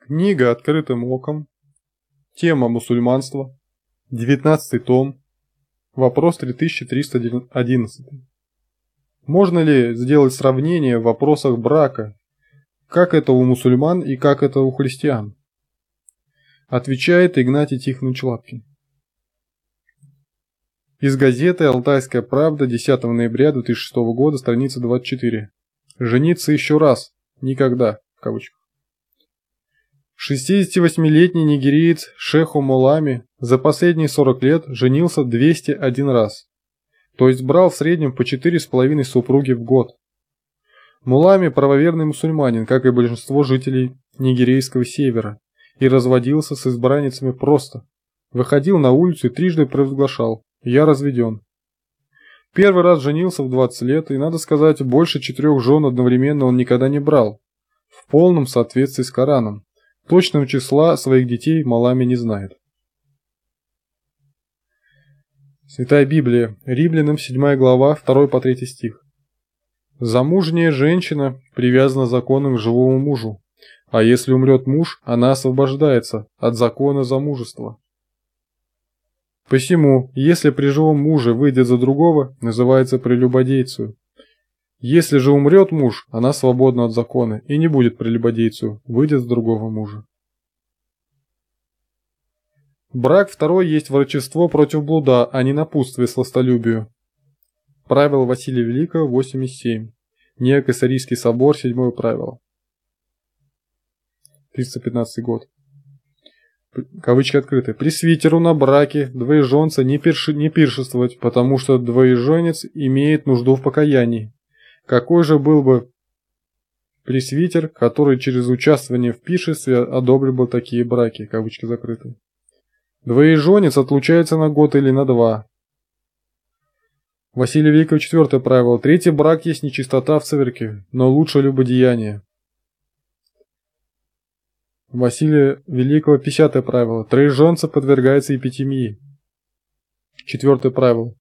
Книга «Открытым оком», тема «Мусульманство», 19 том, вопрос 3311. Можно ли сделать сравнение в вопросах брака, как это у мусульман и как это у христиан? Отвечает Игнатий Тихонович Лапкин. Из газеты «Алтайская правда» 10 ноября 2006 года, страница 24. «Жениться еще раз. Никогда». В кавычках. 68-летний нигериец Шеху Мулами за последние 40 лет женился 201 раз, то есть брал в среднем по 4,5 супруги в год. Мулами – правоверный мусульманин, как и большинство жителей нигерийского севера, и разводился с избранницами просто. Выходил на улицу и трижды провозглашал «Я разведен». Первый раз женился в 20 лет, и, надо сказать, больше четырех жен одновременно он никогда не брал, в полном соответствии с Кораном. Точного числа своих детей Малами не знает. Святая Библия, Римлянам 7 глава, 2 по 3 стих. Замужняя женщина привязана законом к живому мужу, а если умрет муж, она освобождается от закона замужества. Посему, если при живом муже выйдет за другого, называется прелюбодейцию. Если же умрет муж, она свободна от закона и не будет прелюбодейцу, выйдет с другого мужа. Брак второй есть врачество против блуда, а не напутствие сластолюбию. Правило Василия Великого 8.7. Неокосарийский собор, седьмое правило. 315 год. Кавычки открыты. Пресвитеру на браке двоеженца не, перши, не пиршествовать, потому что двоеженец имеет нужду в покаянии. Какой же был бы пресвитер, который через участвование в пишестве одобрил бы такие браки, кавычки закрыты. Двоеженец отлучается на год или на два. Василий Виков, четвертое правило. Третий брак есть нечистота в церкви, но лучше любодеяние. Василия Великого, пятое правило. Троеженца подвергается эпитемии. Четвертое правило.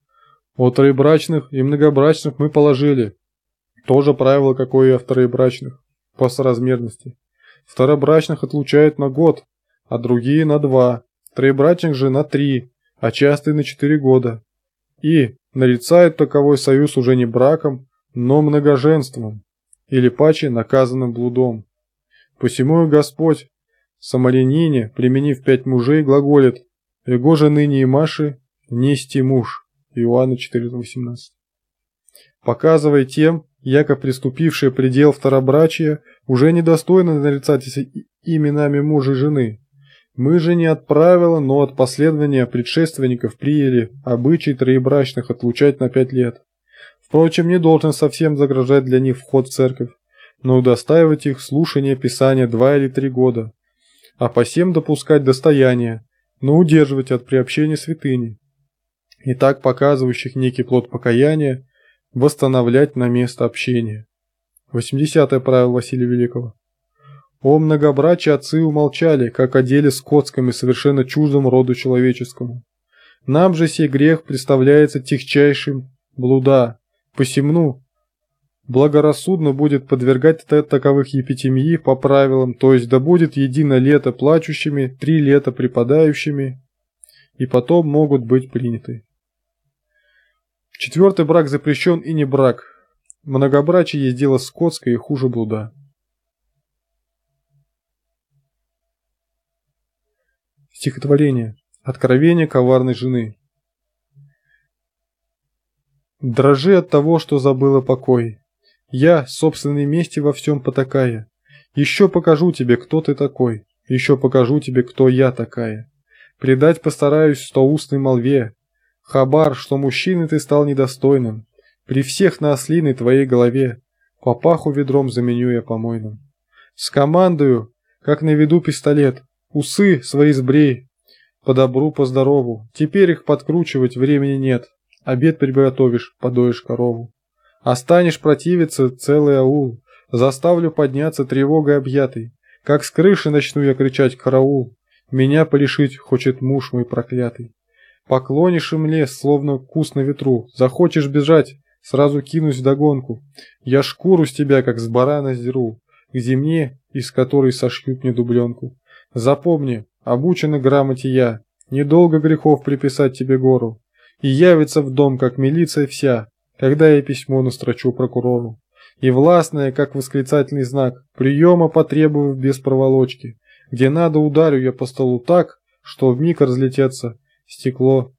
О троебрачных и многобрачных мы положили, тоже правило, какое и о второебрачных, по соразмерности. Второбрачных отлучают на год, а другие на два, троебрачных же на три, а часто и на четыре года. И нарицают таковой союз уже не браком, но многоженством, или паче наказанным блудом. Посему и Господь, самарянине, применив пять мужей, глаголит «Его же ныне и Маши нести муж» Иоанна 4.18. Показывая тем, яко приступившие предел второбрачия, уже недостойны нарицать именами мужа и жены. Мы же не от правила, но от последования предшественников приели обычай троебрачных отлучать на пять лет. Впрочем, не должен совсем загрожать для них вход в церковь, но удостаивать их слушание Писания два или три года, а по всем допускать достояние, но удерживать от приобщения святыни. И так показывающих некий плод покаяния, восстановлять на место общения. 80 правило Василия Великого. О многобрачии отцы умолчали, как о деле скотском и совершенно чуждом роду человеческому. Нам же сей грех представляется тихчайшим блуда, посемну. благорассудно будет подвергать таковых епитемии по правилам, то есть да будет едино лето плачущими, три лета преподающими, и потом могут быть приняты. Четвертый брак запрещен и не брак. Многобрачие есть дело скотское и хуже блуда. Стихотворение. Откровение коварной жены. Дрожи от того, что забыла покой. Я, собственной мести во всем потакая. Еще покажу тебе, кто ты такой. Еще покажу тебе, кто я такая. Предать постараюсь стоустной молве, Хабар, что мужчины ты стал недостойным, при всех на ослиной твоей голове, по паху ведром заменю я помойным. С командою, как на виду пистолет, усы свои сбрей, по добру, по здорову, теперь их подкручивать времени нет, обед приготовишь, подоешь корову. Останешь противиться целый аул, заставлю подняться тревогой объятый, как с крыши начну я кричать «караул», меня полишить хочет муж мой проклятый. Поклонишь им лес, словно кус на ветру. Захочешь бежать, сразу кинусь в догонку. Я шкуру с тебя, как с барана, сдеру. К зимне, из которой сошьют мне дубленку. Запомни, обучена грамоте я. Недолго грехов приписать тебе гору. И явится в дом, как милиция вся, когда я письмо настрочу прокурору. И властное, как восклицательный знак, приема потребую без проволочки. Где надо, ударю я по столу так, что в миг разлетятся Стекло.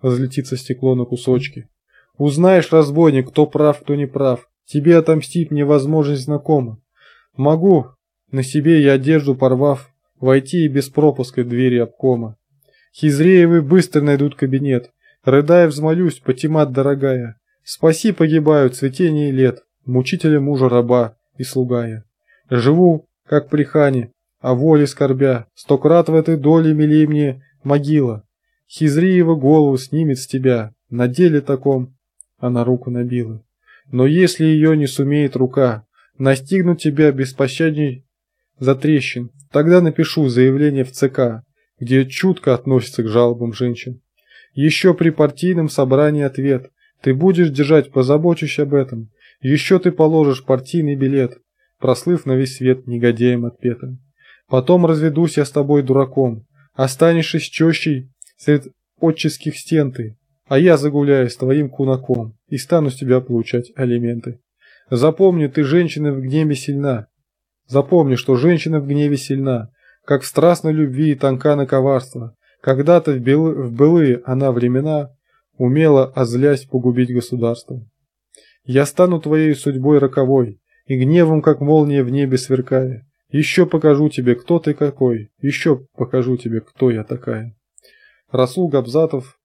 Разлетится стекло на кусочки. Узнаешь, разбойник, кто прав, кто не прав. Тебе отомстить мне возможность знакома. Могу, на себе я одежду порвав, войти и без пропуска двери обкома. Хизреевы быстро найдут кабинет. Рыдая, взмолюсь, Патимат дорогая. Спаси, погибаю, цветение лет, мучителя мужа раба и слугая. Живу, как при хане, о а воле скорбя, стократ в этой доле милей мне могила. Хизриева голову снимет с тебя, на деле таком...» Она руку набила. «Но если ее не сумеет рука, настигнут тебя беспощадней за трещин, тогда напишу заявление в ЦК, где чутко относится к жалобам женщин. Еще при партийном собрании ответ. Ты будешь держать, позабочусь об этом. Еще ты положишь партийный билет, прослыв на весь свет негодяем отпетым. Потом разведусь я с тобой дураком. Останешься с чещей сред отческих стен ты, а я загуляюсь твоим кунаком и стану с тебя получать алименты. Запомни, ты женщина в гневе сильна. Запомни, что женщина в гневе сильна, как в страстной любви и тонка на коварство. Когда-то в, бел... в былые она времена умела, озлясь, а погубить государство. Я стану твоей судьбой роковой, и гневом, как молния в небе сверкая. Еще покажу тебе, кто ты какой, еще покажу тебе, кто я такая. Расул Габзатов